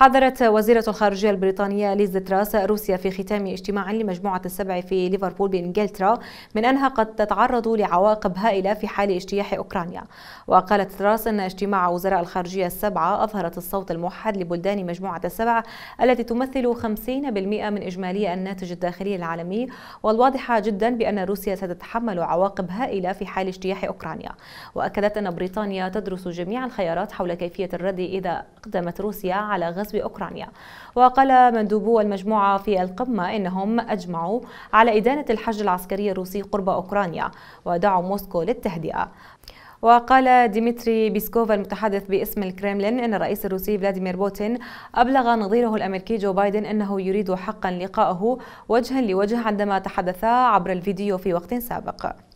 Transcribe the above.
حذرت وزيرة الخارجية البريطانية ليز تراس روسيا في ختام اجتماع لمجموعة السبع في ليفربول بإنجلترا من أنها قد تتعرض لعواقب هائلة في حال اجتياح أوكرانيا وقالت تراس أن اجتماع وزراء الخارجية السبعة أظهرت الصوت الموحد لبلدان مجموعة السبع التي تمثل 50% من إجمالي الناتج الداخلي العالمي والواضحة جدا بأن روسيا ستتحمل عواقب هائلة في حال اجتياح أوكرانيا وأكدت أن بريطانيا تدرس جميع الخيارات حول كيفية الرد إذا أقدمت روسيا على غزة بغزو أوكرانيا وقال مندوبو المجموعة في القمة إنهم أجمعوا على إدانة الحج العسكري الروسي قرب أوكرانيا ودعوا موسكو للتهدئة وقال ديمتري بيسكوفا المتحدث باسم الكرملين ان الرئيس الروسي فلاديمير بوتين ابلغ نظيره الامريكي جو بايدن انه يريد حقا لقائه وجها لوجه عندما تحدثا عبر الفيديو في وقت سابق